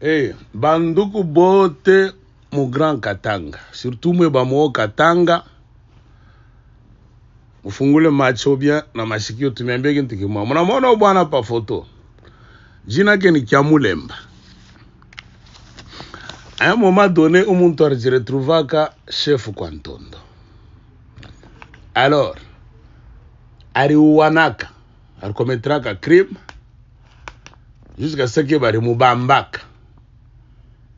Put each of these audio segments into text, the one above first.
hey, eh, banduku bote mu grand katanga surtout mwe bamoo katanga mufungule macho bia na masikio tumeambia kintu kimoja mnamwona bwana pa foto jina ke ni kyamulemba a un moment donné umuntu arijiretruvaka shefu kwa ntondo alors ariuwanaka arikometeraka crime jusqu'à ce ke barimubambaka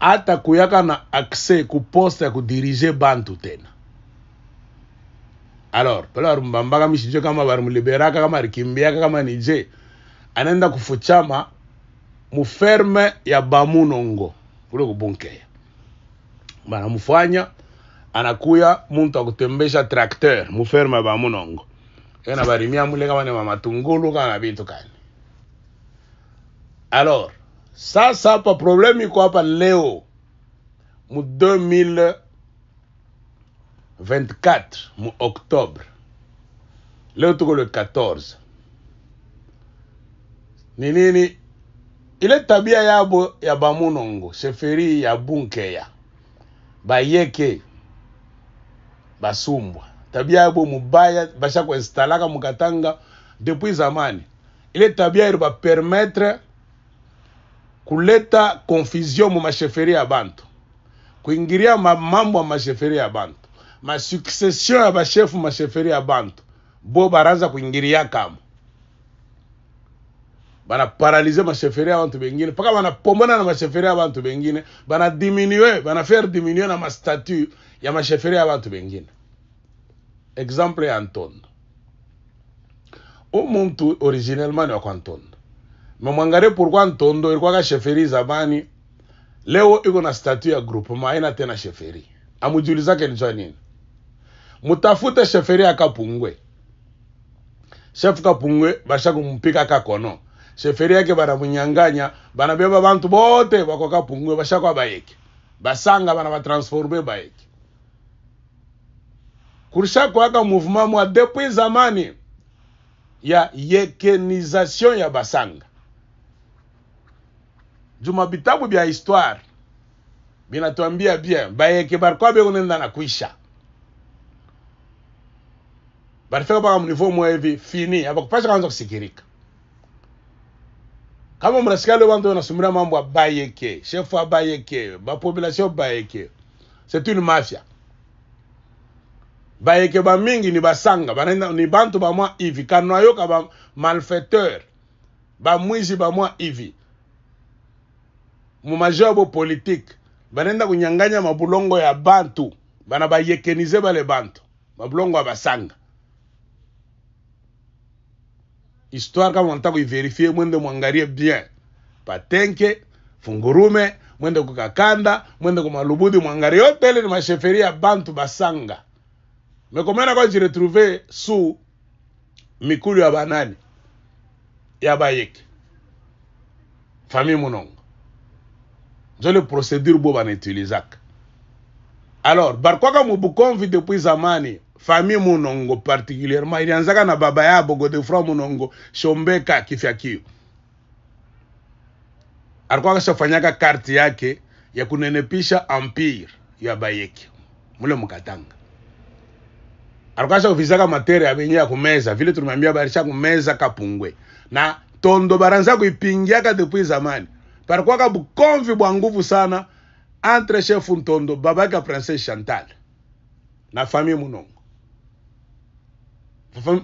hata kuyaka na akse kuposte ya kudirige bantu tena alors pale varimubambaka mishinjo kama varimuliberaka kama rikimbiaka kama nije anaenda kufuchama muferme ya bamunongo kule kubunkeya banamufanya anakuya muntu akutembesha tracteur muferme ya bamunongo ena barimia mule kama ni mamatungulu kama na bintu kani alors Sasa hapa problemu iko hapa leo mu 2024 mu Oktobre, leo tuko le 14. Ni nini ile tabia yabo ya bamunongo sheferi ya bunkeya bayeke basumbwa tabia yabo mubaya bashakuinstalaka mukatanga depuis zamani ile tabia iri bapermetre kuleta confusion mu masheferi ya bantu, kuingiria mambo ya masheferi ya bantu, masuccession ya bashefu masheferi ya bantu, bo baraza kuingilia kama banaparalize masheferi ya bantu bengine mpaka banapomona na masheferi ya bantu bengine, banadiminue faire diminue na mastatu ya masheferi ya bantu bengine. Exemple ya Anton, umuntu originellement ni wa memwangalie pourquoi Ntondo ilikuwa ka sheferi zamani, leo iko na statue ya groupement, haina tena sheferi. Amujulizake nichwa nini? Mutafute sheferi akapungwe chef kapungwe basha kumpika kakono sheferi yake banamunyanganya banabeba bantu bote bako kapungwe basha kwa bayeke basanga bana batransforme bayeke kurisha kwaka mouvement mwa depuis zamani ya yekenisation ya basanga juma vitabu bya histoire binatwambia bien bayeke barikuwa beunenda na kuisha barifika mpaka mnivo mwa hivi fini abakupasha kaanza kusikirika kama mnasikia leo bantu wanasumbira mambo ya bayeke shefu ya bayeke bapopulation bayeke c'est une mafia bayeke bamingi ni basanga banenda ni bantu bamwa hivi kanoyoka ba malfaiteur bamwizi bamwa hivi mu majeur bo politike banenda kunyanganya mabulongo ya bantu bana bayekenize bale bantu mabulongo ya basanga histoire kama unataka kuiverifie mwende mwangalie bien patenke fungurume mwende kukakanda mwende kumalubudi mwangari yote ile ni masheferi ya bantu basanga mekomena kwa jiretrouve su mikulu ya banani ya bayeke fami munongo zole procedure boba naitulizaka alors barkwaka mubukomvi depuis zamani famille munongo particulièrement ilianzaka na baba yabo godefroi munongo shombeka kifyakio alikuwa akashafanyaka karti yake ya kunenepisha empire ya bayeki mule mukatanga alikuwa ashakuvizaka matere ya benye ya kumeza vile tulimwambia barisha kumeza kapungwe na tondo baranza kuipingiaka depuis zamani palikwaka bukomvi bwa nguvu sana entre chef Ntondo baba yake Princess Chantal na famille Munongo.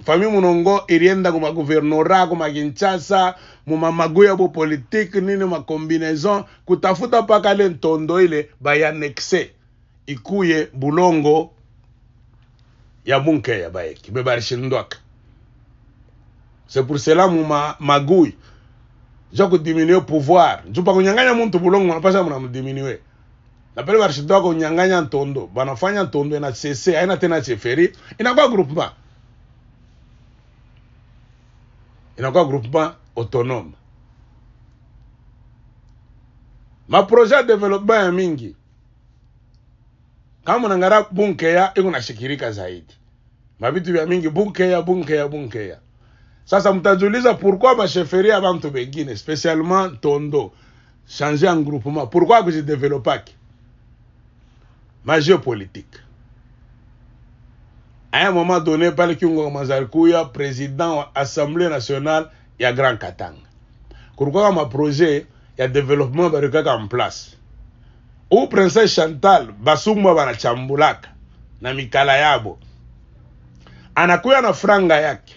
Famille Munongo ilienda kuma guvernora kuma Kinshasa mumamagu ya bupolitiki nini makombinaison kutafuta mpaka le Ntondo ile bayanekse ikuye Bulongo ya bunke bayeki bebarishindwaka c'est pour cela mumamagui za kudiminue pouvoir nzupa kunyang'anya mtu bulongo wanapasa mnamdiminue napele barishitoa kunyang'anya ntondo banafanya ntondo ina sese haina tena cheferi inakuwa groupement inakuwa groupement autonome maproje ya development ya mingi kama mnangara bunkeya iko nashikirika zaidi mabitu vya mingi bunkeya bunkeya bunkeya Ça, Sasa dit, pourquoi ma de bantu bengine spécialement Tondo changer en groupement, pourquoi pas? ma géopolitique à un moment donné pale le Mazali kuya président de Assemblée nationale ya Grand Katanga Pourquoi ma projet ya development balikaka en place Où Princesse Chantal bana chambulaka na mikala yabo anakuya na franga yake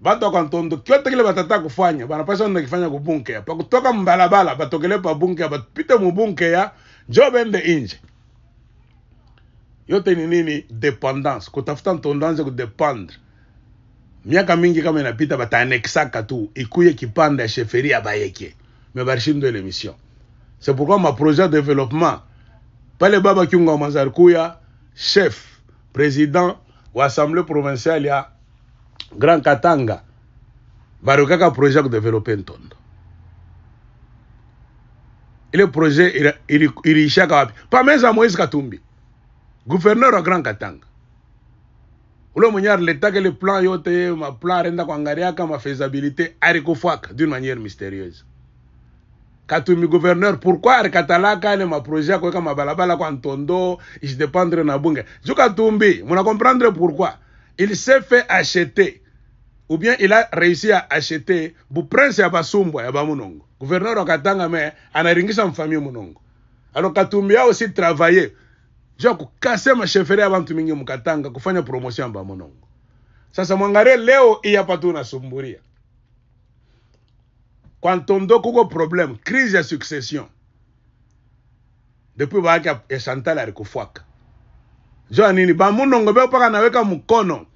Batu wakantondo kyote kile batata kufanya banapasha onda kifanya kubunkeya pakutoka mbalabala batokele pa bunkeya batupite njo bende inje. Yote ni nini? Dependance, kutafuta mtondo kudependre. Miaka mingi kama inapita bataanexaka tu ikuye kipande ya sheferia bayeke me barishindwe l'émission. C'est pourquoi ma projet de développement pale baba kiunga wa Mazarkuya chef président wa assemblée provinciale ya Grand Katanga barukaka un projet développé Tondo. ntondo Le projet Pas wapi pameza Moïse Katumbi gouverneur wa Grand Katanga ule que le plan yote Renda faisabilité, kama mafeasibilité arikufaka d'une manière mystérieuse Katumbi gouverneur pourquoi arikatalaka projet ma balabala tondo, kwa ntondo dépendre na bunge Katumbi comprendre pourquoi il s'est fait acheter, ou bien il a réussi à acheter prince ya basumbwa ya bamunongo gouverneur a anaringisha famille munongo alors katumbi a aussi travaillé vais casser ma chefferie de bantu mingi faire kufanya promotion ça il n'y a pas leo iya patu quand on ntondo kuko problème crise de succession depuis baaki ya chantal alikufwaka njo ya nini bamunongo beopaka naweka mkono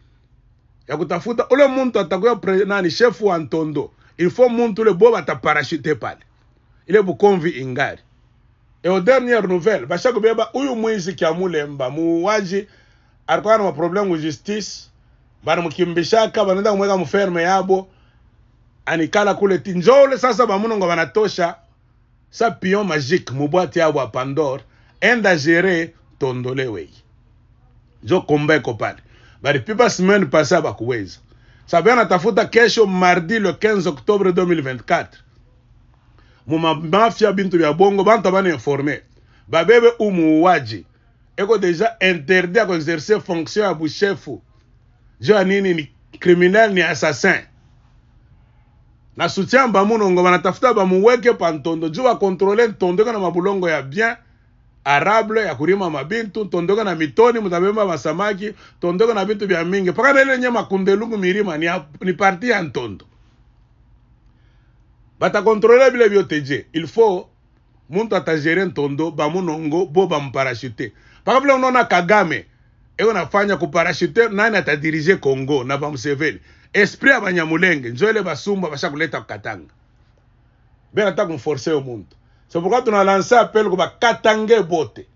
ya kutafuta ule muntu atakuya pre, nani shefu wa ntondo ilifo muntu ule bo bataparashute pale ile bukomvi ingari eo dernière nouvelle bashakubeba uyu mwizi kya mulemba muuaji alikuwa na maproblemu justice banamukimbishaka banaenda kumweka muferme yabo anikala kule ti njole sasa bamunongo banatosha sa pion magique mubwati yabo ya pandore enda gere tondole weyi Njokomba mais pale, balipima semaine passée abakuweza. na tafuta kesho mardi le 15 octobre 2024 muma mafia bintu bya bongo bantu bana informe babebe waji. eko deja interdit ya exercer fonction ya bushefu jo ni criminel ni assassin na soutien bamunongo a je pantondo jo ntondo na mabulongo ya bien arable ya kurima mabintu tondoka na mitoni mutavemba masamaki tondoka na vitu vya mingi mpaka na ile nye makundelungu milima ni, ni parti ya ntondo batakontrole bile vyote je il faut muntu atagere ntondo bamunongo bo bamuparashute mpaka vile unaona kagame eo nafanya kuparashute nani atadirige congo na bamuseveni esprit ya banyamulenge njo ile basumba basha kuleta kukatanga benata kumforse yo muntu c'est pourquoi tuna lance appel ko bakatange bote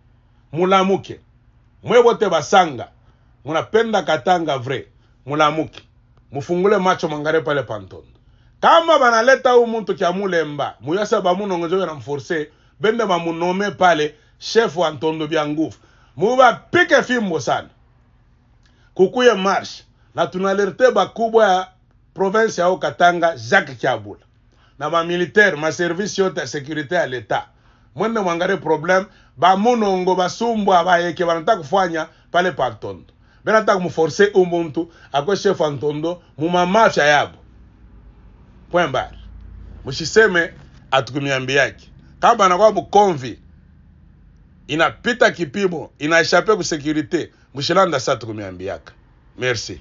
mulamuke mwe bote basanga munapenda katanga vrai mulamuke mufungule macho mangare pale pantondo kama banaleta huyu muntu kya mulemba muyasa bamunongozo banamforce bende bamunome pale chef wa ntondo bya nguvu mubapike fimbo sana kukuye marche na tunalerte bakubwa ya province yao katanga jacques kiabula na mamilitare maservisi yote ya sekurite ya leta mwende mwangare probleme bamunongo basumbwa bayeke banata kufanya pale pantondo benata kumuforse umuntu akwe chef antondo mumamafya yabo point bari mushiseme atukumiambi yake kama anakuwa mukomvi inapita kipimo inaeshape kusekurite mushilanda sa yake merci